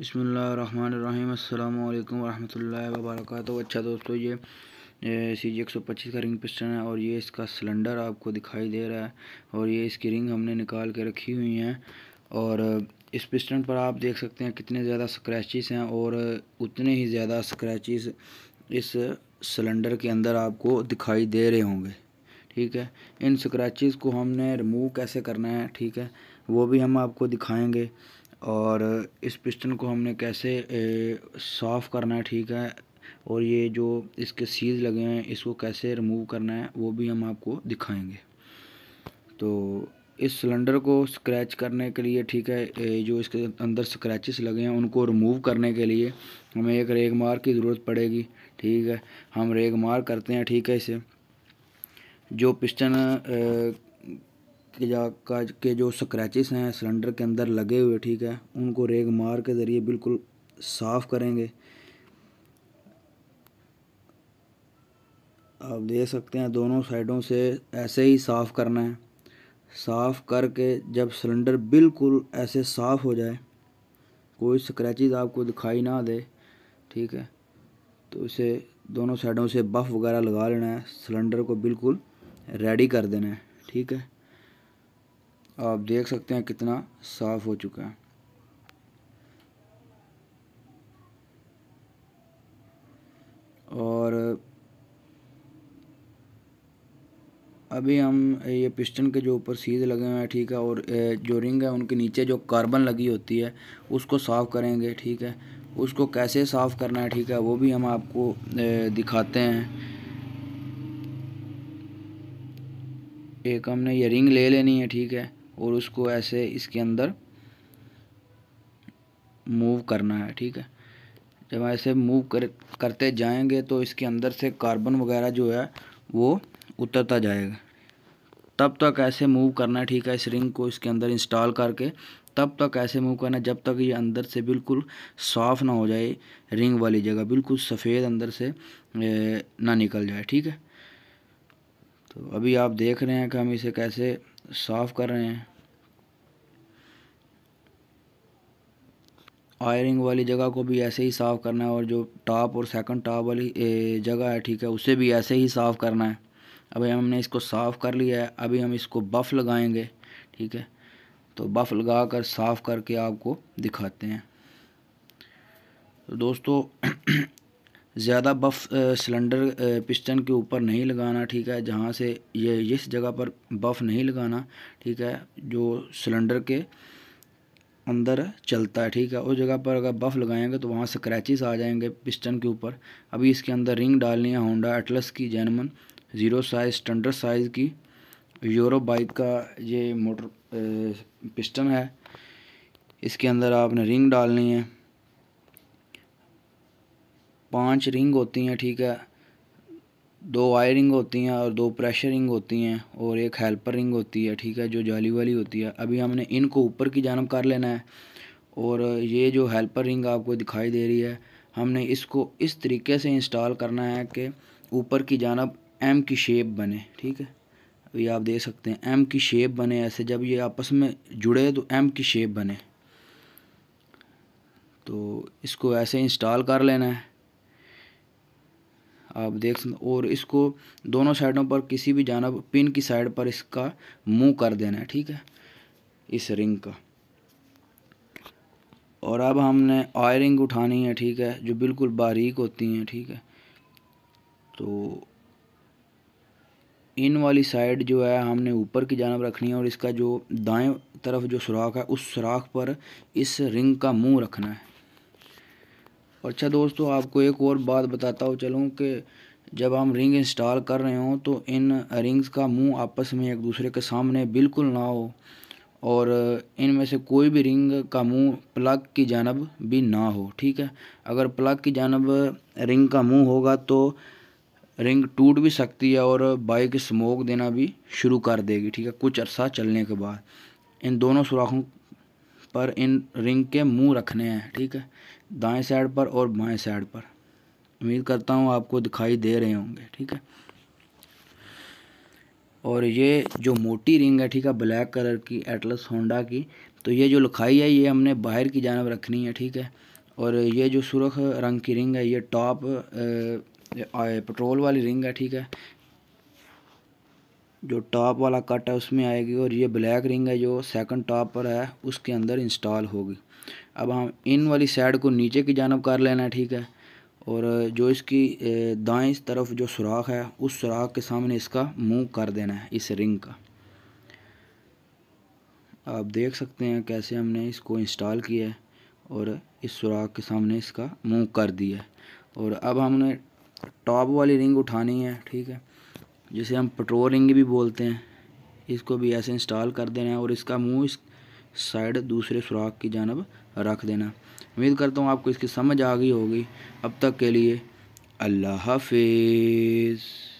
अस्सलाम वालेकुम वरहमल वबरक अच्छा दोस्तों ये, सी जी एक सौ पच्चीस का रिंग पिस्टन है और ये इसका सिलेंडर आपको दिखाई दे रहा है और ये इसकी रिंग हमने निकाल के रखी हुई हैं और इस पिस्टन पर आप देख सकते हैं कितने ज़्यादा स्क्रैचेस हैं और उतने ही ज़्यादा स्क्रैचेस इस सिलेंडर के अंदर आपको दिखाई दे रहे होंगे ठीक है इन स्क्रैचेस को हमने रिमूव कैसे करना है ठीक है वो भी हम आपको दिखाएंगे और इस पिस्टन को हमने कैसे साफ़ करना है ठीक है और ये जो इसके सीज लगे हैं इसको कैसे रिमूव करना है वो भी हम आपको दिखाएंगे तो इस सिलेंडर को स्क्रैच करने के लिए ठीक है जो इसके अंदर स्क्रैचेस लगे हैं उनको रिमूव करने के लिए हमें एक रेग मार की ज़रूरत पड़ेगी ठीक है हम रेग मार करते हैं ठीक है इसे जो पिस्टन के जा का के जो स्क्रैचेस हैं सिलेंडर के अंदर लगे हुए ठीक है उनको रेग मार के ज़रिए बिल्कुल साफ़ करेंगे आप देख सकते हैं दोनों साइडों से ऐसे ही साफ़ करना है साफ़ करके जब सिलेंडर बिल्कुल ऐसे साफ़ हो जाए कोई स्क्रैचेस आपको दिखाई ना दे ठीक है तो इसे दोनों साइडों से बफ वगैरह लगा लेना है सिलेंडर को बिल्कुल रेडी कर देना है ठीक है आप देख सकते हैं कितना साफ़ हो चुका है और अभी हम ये पिस्टन के जो ऊपर सीधे लगे हुए हैं ठीक है और जो रिंग है उनके नीचे जो कार्बन लगी होती है उसको साफ़ करेंगे ठीक है उसको कैसे साफ़ करना है ठीक है वो भी हम आपको दिखाते हैं एक हमने ये रिंग ले लेनी है ठीक है और उसको ऐसे इसके अंदर मूव करना है ठीक है जब ऐसे मूव कर करते जाएंगे तो इसके अंदर से कार्बन वगैरह जो है वो उतरता जाएगा तब तक ऐसे मूव करना है ठीक है इस रिंग को इसके अंदर इंस्टॉल करके तब तक ऐसे मूव करना है जब तक ये अंदर से बिल्कुल साफ़ ना हो जाए रिंग वाली जगह बिल्कुल सफ़ेद अंदर से ना निकल जाए ठीक है तो अभी आप देख रहे हैं कि हम इसे कैसे साफ़ कर रहे हैं आयरिंग वाली जगह को भी ऐसे ही साफ़ करना है और जो टॉप और सेकंड टॉप वाली जगह है ठीक है उसे भी ऐसे ही साफ़ करना है अभी हमने इसको साफ़ कर लिया है अभी हम इसको बफ़ लगाएंगे ठीक है तो बफ़ लगा कर साफ़ करके आपको दिखाते हैं तो दोस्तों ज़्यादा बफ़ सिलेंडर पिस्टन के ऊपर नहीं लगाना ठीक है जहाँ से ये इस जगह पर बफ़ नहीं लगाना ठीक है जो सिलेंडर के अंदर चलता है ठीक है उस जगह पर अगर बफ़ लगाएंगे तो वहाँ स्क्रैचेस आ जाएंगे पिस्टन के ऊपर अभी इसके अंदर रिंग डालनी है होंडा एटलस की जैनमन ज़ीरो साइज़ स्टैंडर्ड साइज़ की यूरो बाइक का ये मोटर पिस्टन है इसके अंदर आपने रिंग डालनी है पांच रिंग होती हैं ठीक है दो वायरिंग होती हैं और दो प्रेशर रिंग होती हैं और एक हेल्पर रिंग होती है ठीक है जो जाली वाली होती है अभी हमने इनको ऊपर की जानब कर लेना है और ये जो हेल्पर रिंग आपको दिखाई दे रही है हमने इसको इस तरीके से इंस्टॉल करना है कि ऊपर की जानब एम की शेप बने ठीक है अभी आप देख सकते हैं एम की शेप बने ऐसे जब ये आपस में जुड़े तो एम की शेप बने तो इसको ऐसे इंस्टॉल कर लेना है आप देख सकते और इसको दोनों साइडों पर किसी भी जानब पिन की साइड पर इसका मुंह कर देना है ठीक है इस रिंग का और अब हमने आय रिंग उठानी है ठीक है जो बिल्कुल बारीक होती हैं ठीक है तो इन वाली साइड जो है हमने ऊपर की जानब रखनी है और इसका जो दाएं तरफ जो सुराख है उस सुराख पर इस रिंग का मुंह रखना है अच्छा दोस्तों आपको एक और बात बताता हूँ चलूँ कि जब हम रिंग इंस्टॉल कर रहे हों तो इन रिंग्स का मुंह आपस में एक दूसरे के सामने बिल्कुल ना हो और इनमें से कोई भी रिंग का मुंह प्लग की जानब भी ना हो ठीक है अगर प्लग की जानब रिंग का मुंह होगा तो रिंग टूट भी सकती है और बाइक स्मोक देना भी शुरू कर देगी ठीक है कुछ अरसा चलने के बाद इन दोनों सुराखों पर इन रिंग के मुंह रखने हैं ठीक है दाएं साइड पर और बाएं साइड पर उम्मीद करता हूँ आपको दिखाई दे रहे होंगे ठीक है और ये जो मोटी रिंग है ठीक है ब्लैक कलर की एटलस होंडा की तो ये जो लिखाई है ये हमने बाहर की जानब रखनी है ठीक है और ये जो सुरख रंग की रिंग है ये टॉप पेट्रोल वाली रिंग है ठीक है जो टॉप वाला कट है उसमें आएगी और ये ब्लैक रिंग है जो सेकंड टॉप पर है उसके अंदर इंस्टॉल होगी अब हम इन वाली साइड को नीचे की जानब कर लेना है ठीक है और जो इसकी दाएं तरफ जो सुराख है उस सुराख के सामने इसका मुंह कर देना है इस रिंग का आप देख सकते हैं कैसे हमने इसको इंस्टॉल किया है और इस सुराख के सामने इसका मुंह कर दिया है और अब हमने टॉप वाली रिंग उठानी है ठीक है जिसे हम पेट्रोल रिंग भी बोलते हैं इसको भी ऐसे इंस्टॉल कर देना है और इसका मुँह इस साइड दूसरे सुराख की जानब रख देना उम्मीद करता हूँ आपको इसकी समझ आ गई होगी अब तक के लिए अल्लाह हाफिज़